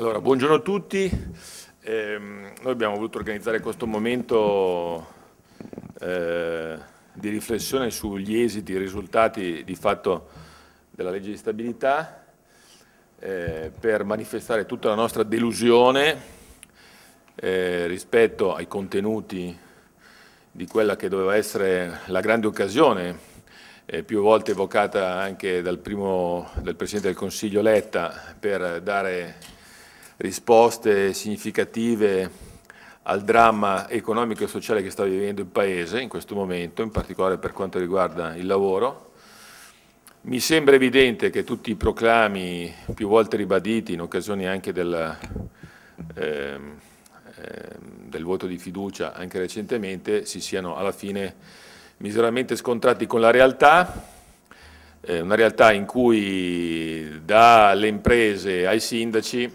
Allora, buongiorno a tutti. Eh, noi abbiamo voluto organizzare questo momento eh, di riflessione sugli esiti, i risultati di fatto della legge di stabilità eh, per manifestare tutta la nostra delusione eh, rispetto ai contenuti di quella che doveva essere la grande occasione, eh, più volte evocata anche dal, primo, dal Presidente del Consiglio Letta per dare risposte significative al dramma economico e sociale che sta vivendo il Paese in questo momento, in particolare per quanto riguarda il lavoro. Mi sembra evidente che tutti i proclami più volte ribaditi in occasione anche della, eh, ehm, del voto di fiducia, anche recentemente, si siano alla fine miseramente scontrati con la realtà, eh, una realtà in cui dalle imprese ai sindaci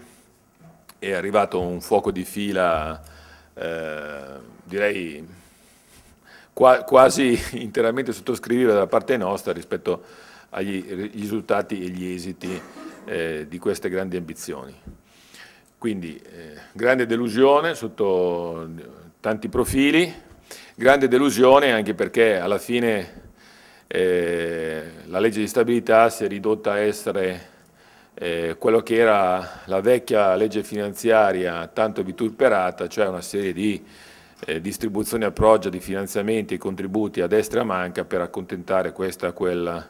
è arrivato un fuoco di fila, eh, direi qua, quasi interamente sottoscrivibile da parte nostra rispetto agli risultati e gli esiti eh, di queste grandi ambizioni. Quindi eh, grande delusione sotto tanti profili, grande delusione anche perché alla fine eh, la legge di stabilità si è ridotta a essere eh, quello che era la vecchia legge finanziaria tanto vituperata, cioè una serie di eh, distribuzioni a proggia di finanziamenti e contributi a destra e a manca per accontentare questa o quella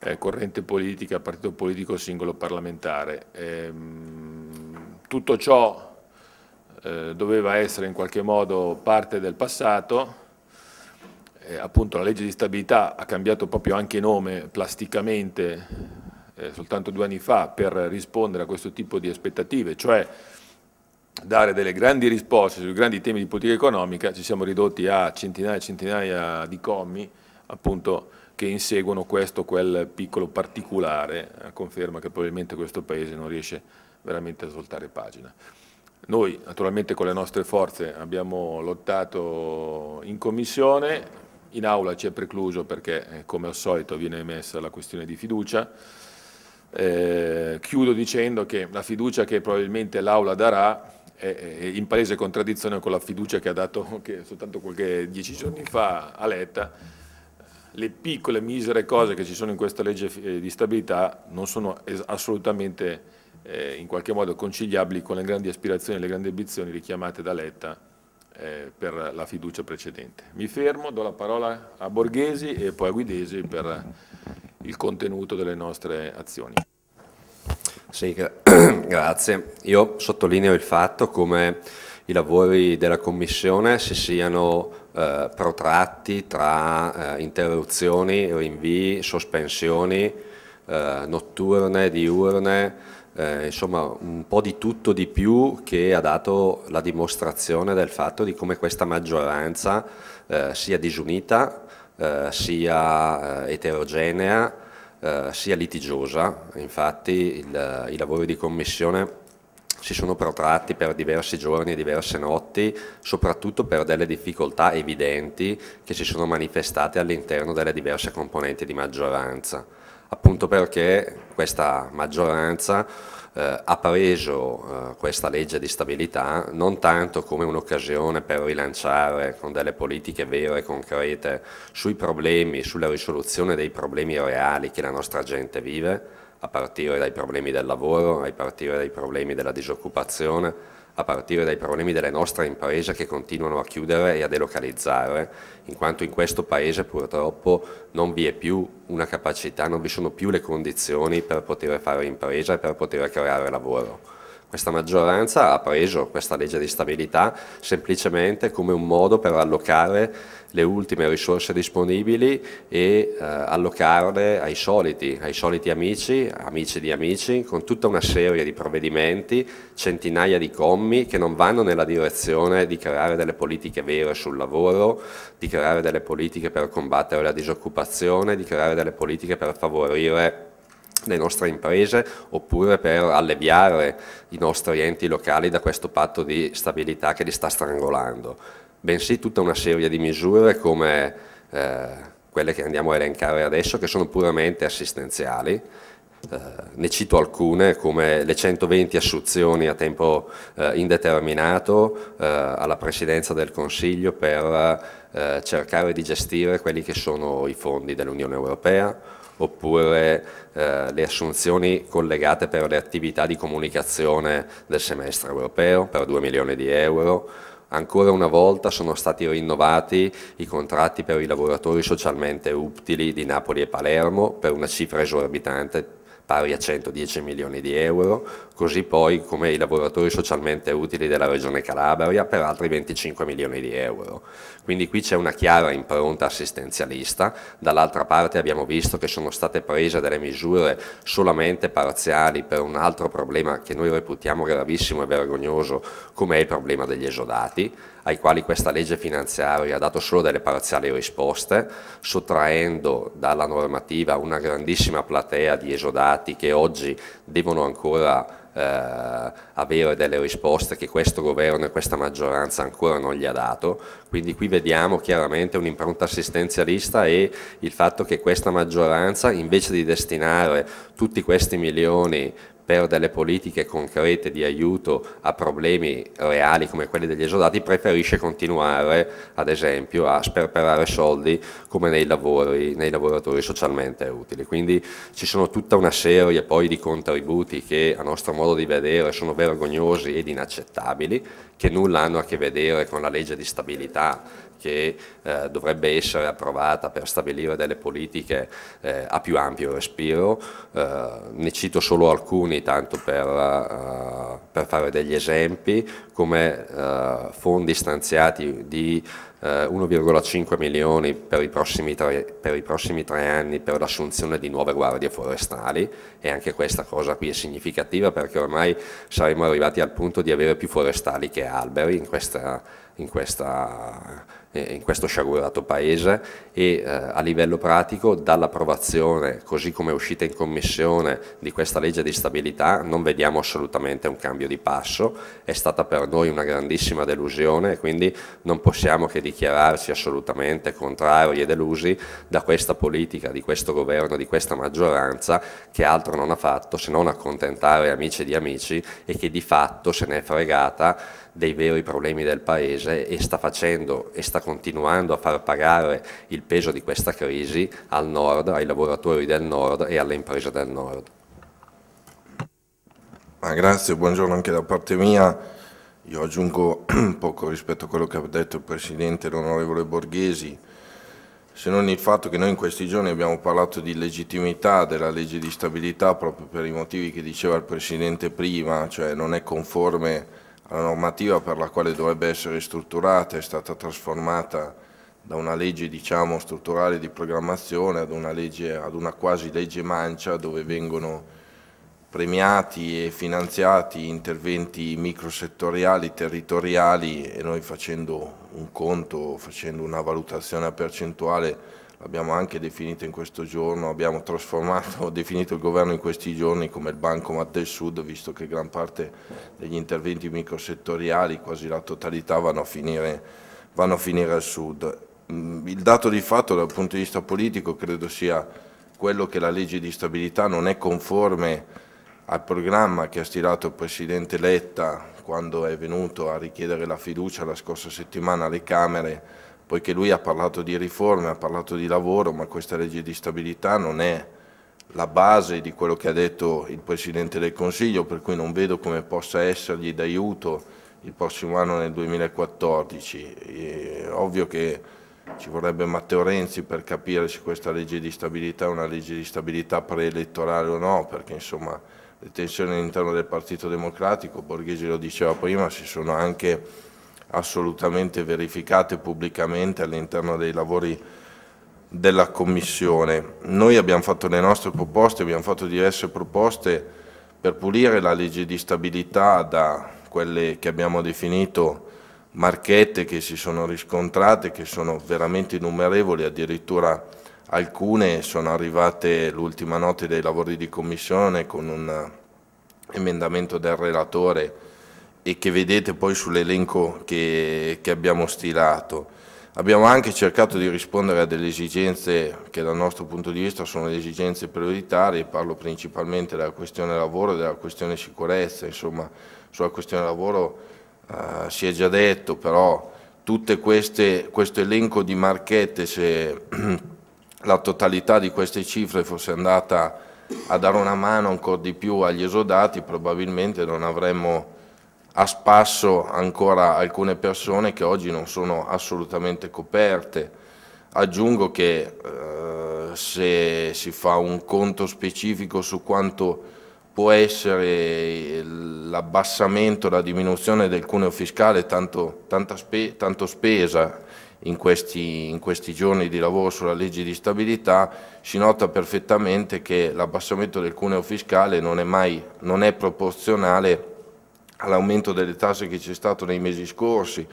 eh, corrente politica, partito politico singolo parlamentare. Ehm, tutto ciò eh, doveva essere in qualche modo parte del passato, eh, appunto la legge di stabilità ha cambiato proprio anche nome plasticamente eh, soltanto due anni fa per rispondere a questo tipo di aspettative, cioè dare delle grandi risposte sui grandi temi di politica economica, ci siamo ridotti a centinaia e centinaia di commi appunto, che inseguono questo o quel piccolo particolare, a conferma che probabilmente questo Paese non riesce veramente a svoltare pagina. Noi naturalmente con le nostre forze abbiamo lottato in commissione, in aula ci è precluso perché eh, come al solito viene emessa la questione di fiducia, eh, chiudo dicendo che la fiducia che probabilmente l'Aula darà è, è in palese contraddizione con la fiducia che ha dato che soltanto qualche dieci giorni fa a Letta. Le piccole, misere cose che ci sono in questa legge eh, di stabilità non sono assolutamente eh, in qualche modo conciliabili con le grandi aspirazioni e le grandi ambizioni richiamate da Letta eh, per la fiducia precedente. Mi fermo, do la parola a Borghesi e poi a Guidesi per il contenuto delle nostre azioni. Sì, gra grazie. Io sottolineo il fatto come i lavori della Commissione si siano eh, protratti tra eh, interruzioni, rinvii, sospensioni eh, notturne, diurne, eh, insomma un po' di tutto di più che ha dato la dimostrazione del fatto di come questa maggioranza eh, sia disunita, eh, sia eh, eterogenea eh, sia litigiosa, infatti il, eh, i lavori di commissione si sono protratti per diversi giorni e diverse notti, soprattutto per delle difficoltà evidenti che si sono manifestate all'interno delle diverse componenti di maggioranza, appunto perché questa maggioranza eh, ha preso eh, questa legge di stabilità non tanto come un'occasione per rilanciare con delle politiche vere e concrete sui problemi, sulla risoluzione dei problemi reali che la nostra gente vive, a partire dai problemi del lavoro, a partire dai problemi della disoccupazione, a partire dai problemi delle nostre imprese che continuano a chiudere e a delocalizzare, in quanto in questo Paese purtroppo non vi è più una capacità, non vi sono più le condizioni per poter fare impresa e per poter creare lavoro questa maggioranza ha preso questa legge di stabilità semplicemente come un modo per allocare le ultime risorse disponibili e eh, allocarle ai soliti, ai soliti amici, amici di amici, con tutta una serie di provvedimenti, centinaia di commi che non vanno nella direzione di creare delle politiche vere sul lavoro, di creare delle politiche per combattere la disoccupazione, di creare delle politiche per favorire le nostre imprese oppure per alleviare i nostri enti locali da questo patto di stabilità che li sta strangolando bensì tutta una serie di misure come eh, quelle che andiamo a elencare adesso, che sono puramente assistenziali. Eh, ne cito alcune come le 120 assunzioni a tempo eh, indeterminato eh, alla Presidenza del Consiglio per eh, cercare di gestire quelli che sono i fondi dell'Unione Europea, oppure eh, le assunzioni collegate per le attività di comunicazione del semestre europeo per 2 milioni di euro, Ancora una volta sono stati rinnovati i contratti per i lavoratori socialmente utili di Napoli e Palermo per una cifra esorbitante pari a 110 milioni di euro, così poi come i lavoratori socialmente utili della Regione Calabria per altri 25 milioni di euro. Quindi qui c'è una chiara impronta assistenzialista, dall'altra parte abbiamo visto che sono state prese delle misure solamente parziali per un altro problema che noi reputiamo gravissimo e vergognoso come è il problema degli esodati, ai quali questa legge finanziaria ha dato solo delle parziali risposte, sottraendo dalla normativa una grandissima platea di esodati che oggi devono ancora eh, avere delle risposte che questo governo e questa maggioranza ancora non gli ha dato, quindi qui vediamo chiaramente un'impronta assistenzialista e il fatto che questa maggioranza invece di destinare tutti questi milioni per delle politiche concrete di aiuto a problemi reali come quelli degli esodati, preferisce continuare ad esempio a sperperare soldi come nei, lavori, nei lavoratori socialmente utili. Quindi ci sono tutta una serie poi di contributi che a nostro modo di vedere sono vergognosi ed inaccettabili, che nulla hanno a che vedere con la legge di stabilità che eh, dovrebbe essere approvata per stabilire delle politiche eh, a più ampio respiro. Eh, ne cito solo alcuni, tanto per, uh, per fare degli esempi, come uh, fondi stanziati di 1,5 eh, milioni per i, tre, per i, prossimi tre, anni per l'assunzione di nuove guardie forestali e anche questa cosa qui è significativa perché ormai saremmo arrivati al punto di avere più forestali che alberi in, questa, in, questa, eh, in questo sciagurato paese e eh, a livello pratico dall'approvazione così come è uscita in commissione di questa legge di stabilità non vediamo assolutamente un cambio di passo, è stata per noi una grandissima delusione e quindi non possiamo che dichiararsi assolutamente contrari e delusi da questa politica, di questo governo, di questa maggioranza che altro non ha fatto se non accontentare amici di amici e che di fatto se ne è fregata dei veri problemi del Paese e sta facendo e sta continuando a far pagare il peso di questa crisi al nord, ai lavoratori del nord e alle imprese del nord. Ah, grazie, buongiorno anche da parte mia. Io aggiungo poco rispetto a quello che ha detto il Presidente, l'onorevole Borghesi, se non il fatto che noi in questi giorni abbiamo parlato di legittimità della legge di stabilità proprio per i motivi che diceva il Presidente prima, cioè non è conforme alla normativa per la quale dovrebbe essere strutturata, è stata trasformata da una legge diciamo, strutturale di programmazione ad una, legge, ad una quasi legge mancia dove vengono premiati e finanziati interventi microsettoriali, territoriali e noi facendo un conto, facendo una valutazione a percentuale, l'abbiamo anche definito in questo giorno, abbiamo trasformato, definito il governo in questi giorni come il Bancomat del Sud, visto che gran parte degli interventi microsettoriali, quasi la totalità, vanno a finire, vanno a finire al Sud. Mm, il dato di fatto dal punto di vista politico credo sia quello che la legge di stabilità non è conforme al programma che ha stilato il Presidente Letta quando è venuto a richiedere la fiducia la scorsa settimana alle Camere, poiché lui ha parlato di riforme, ha parlato di lavoro, ma questa legge di stabilità non è la base di quello che ha detto il Presidente del Consiglio, per cui non vedo come possa essergli d'aiuto il prossimo anno nel 2014. È ovvio che ci vorrebbe Matteo Renzi per capire se questa legge di stabilità è una legge di stabilità preelettorale o no, perché insomma le tensioni all'interno del Partito Democratico, Borghese lo diceva prima, si sono anche assolutamente verificate pubblicamente all'interno dei lavori della Commissione. Noi abbiamo fatto le nostre proposte, abbiamo fatto diverse proposte per pulire la legge di stabilità da quelle che abbiamo definito marchette che si sono riscontrate, che sono veramente innumerevoli, addirittura alcune sono arrivate l'ultima notte dei lavori di commissione con un eh, emendamento del relatore e che vedete poi sull'elenco che, che abbiamo stilato. Abbiamo anche cercato di rispondere a delle esigenze che dal nostro punto di vista sono le esigenze prioritarie, parlo principalmente della questione lavoro e della questione sicurezza, insomma sulla questione lavoro eh, si è già detto, però tutto questo elenco di marchette se la totalità di queste cifre fosse andata a dare una mano ancora di più agli esodati, probabilmente non avremmo a spasso ancora alcune persone che oggi non sono assolutamente coperte. Aggiungo che eh, se si fa un conto specifico su quanto può essere l'abbassamento, la diminuzione del cuneo fiscale, tanto, tanta spe, tanto spesa in questi, in questi giorni di lavoro sulla legge di stabilità, si nota perfettamente che l'abbassamento del cuneo fiscale non è, mai, non è proporzionale all'aumento delle tasse che c'è stato nei mesi scorsi,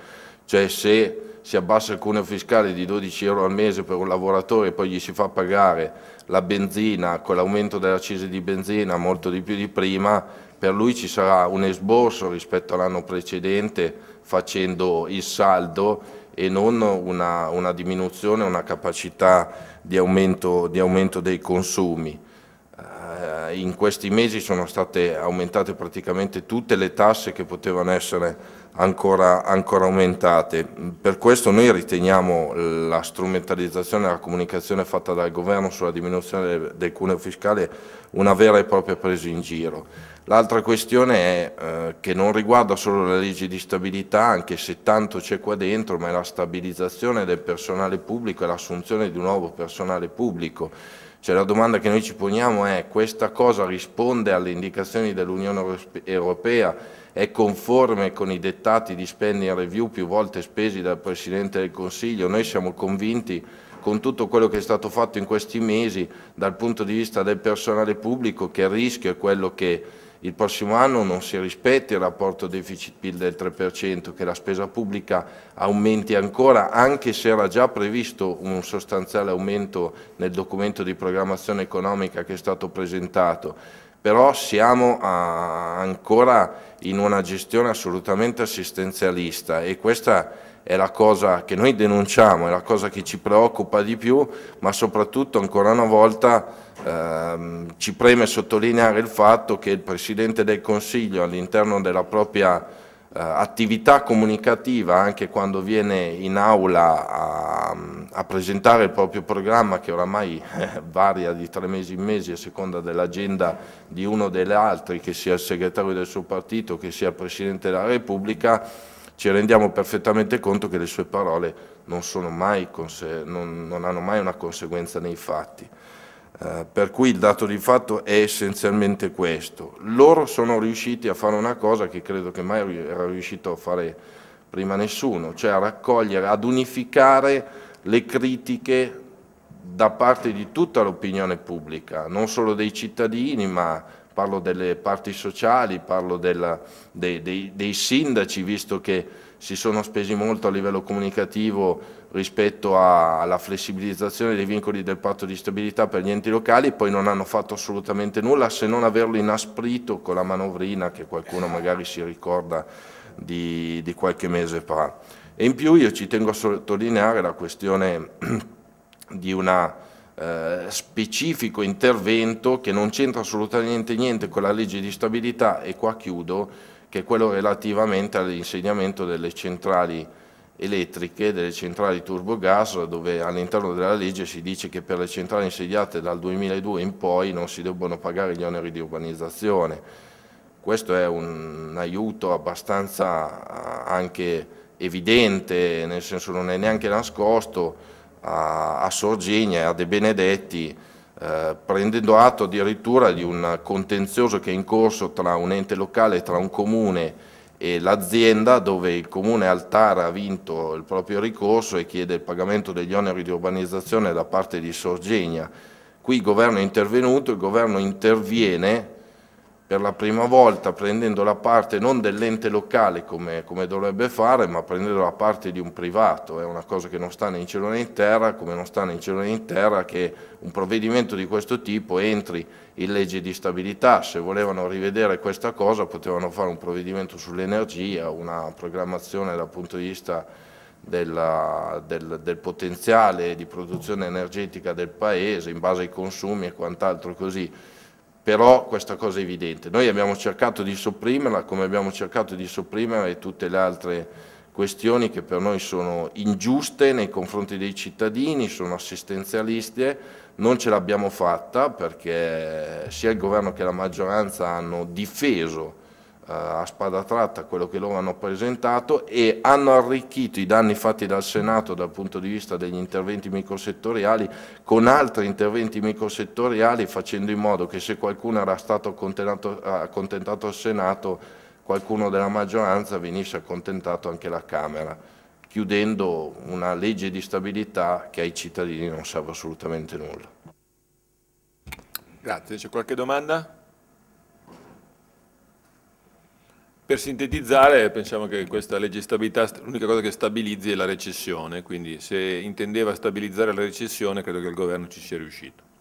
cioè se si abbassa il cuneo fiscale di 12 euro al mese per un lavoratore e poi gli si fa pagare la benzina con l'aumento dell'accise di benzina molto di più di prima, per lui ci sarà un esborso rispetto all'anno precedente facendo il saldo e non una, una diminuzione, una capacità di aumento, di aumento dei consumi. Eh, in questi mesi sono state aumentate praticamente tutte le tasse che potevano essere ancora, ancora aumentate. Per questo noi riteniamo la strumentalizzazione e la comunicazione fatta dal governo sulla diminuzione del, del cuneo fiscale una vera e propria presa in giro. L'altra questione è eh, che non riguarda solo la legge di stabilità, anche se tanto c'è qua dentro, ma è la stabilizzazione del personale pubblico e l'assunzione di un nuovo personale pubblico. Cioè la domanda che noi ci poniamo è questa cosa risponde alle indicazioni dell'Unione Europea è conforme con i dettati di spending review più volte spesi dal Presidente del Consiglio. Noi siamo convinti con tutto quello che è stato fatto in questi mesi dal punto di vista del personale pubblico che il rischio è quello che il prossimo anno non si rispetti il rapporto deficit-PIL del 3%, che la spesa pubblica aumenti ancora, anche se era già previsto un sostanziale aumento nel documento di programmazione economica che è stato presentato però siamo a, ah, ancora in una gestione assolutamente assistenzialista e questa è la cosa che noi denunciamo, è la cosa che ci preoccupa di più, ma soprattutto ancora una volta ehm, ci preme sottolineare il fatto che il Presidente del Consiglio all'interno della propria eh, attività comunicativa anche quando viene in aula a, a presentare il proprio programma che oramai eh, varia di tre mesi in mesi a seconda dell'agenda di uno degli altri che sia il segretario del suo partito, che sia il Presidente della Repubblica, ci rendiamo perfettamente conto che le sue parole non, mai, non, non hanno mai una conseguenza nei fatti. Eh, per cui il dato di fatto è essenzialmente questo. Loro sono riusciti a fare una cosa che credo che mai era riuscito a fare prima nessuno, cioè a raccogliere, ad unificare le critiche da parte di tutta l'opinione pubblica, non solo dei cittadini, ma parlo delle parti sociali, parlo della, dei, dei, dei sindaci, visto che si sono spesi molto a livello comunicativo rispetto a, alla flessibilizzazione dei vincoli del patto di stabilità per gli enti locali, poi non hanno fatto assolutamente nulla se non averlo inasprito con la manovrina che qualcuno magari si ricorda di, di qualche mese fa. E in più io ci tengo a sottolineare la questione di un eh, specifico intervento che non c'entra assolutamente niente con la legge di stabilità e qua chiudo, che è quello relativamente all'insegnamento delle centrali elettriche, delle centrali turbogas, dove all'interno della legge si dice che per le centrali insediate dal 2002 in poi non si debbono pagare gli oneri di urbanizzazione. Questo è un aiuto abbastanza eh, anche evidente, nel senso non è neanche nascosto, a, a Sorgini e a De Benedetti, eh, prendendo atto addirittura di un contenzioso che è in corso tra un ente locale e tra un comune e l'azienda dove il comune Altara ha vinto il proprio ricorso e chiede il pagamento degli oneri di urbanizzazione da parte di Sorgenia. Qui il governo è intervenuto, il governo interviene per la prima volta prendendo la parte non dell'ente locale come, come, dovrebbe fare, ma prendendo la parte di un privato, è una cosa che non sta né in cielo né in terra, come non sta né in cielo né in terra che un provvedimento di questo tipo entri in legge di stabilità, se volevano rivedere questa cosa potevano fare un provvedimento sull'energia, una programmazione dal punto di vista della, del, del potenziale di produzione energetica del Paese in base ai consumi e quant'altro così però questa cosa è evidente. Noi abbiamo cercato di sopprimerla come abbiamo cercato di sopprimere tutte le altre questioni che per noi sono ingiuste nei confronti dei cittadini, sono assistenzialiste, non ce l'abbiamo fatta perché sia il governo che la maggioranza hanno difeso eh, a spada tratta quello che loro hanno presentato e hanno arricchito i danni fatti dal Senato dal punto di vista degli interventi microsettoriali con altri interventi microsettoriali facendo in modo che se qualcuno era stato accontentato al Senato qualcuno della maggioranza venisse accontentato anche alla Camera chiudendo una legge di stabilità che ai cittadini non serve assolutamente nulla. Grazie, c'è qualche domanda? Per sintetizzare, pensiamo che questa legge di stabilità l'unica cosa che stabilizzi è la recessione, quindi se intendeva stabilizzare la recessione credo che il governo ci sia riuscito.